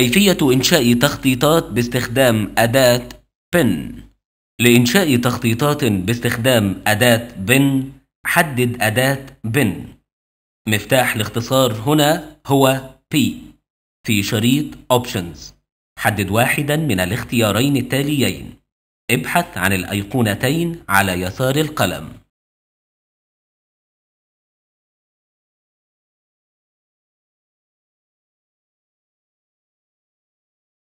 كيفية إنشاء تخطيطات باستخدام أداة بن لإنشاء تخطيطات باستخدام أداة بن حدد أداة بن مفتاح الاختصار هنا هو P في شريط Options حدد واحدا من الاختيارين التاليين ابحث عن الأيقونتين على يسار القلم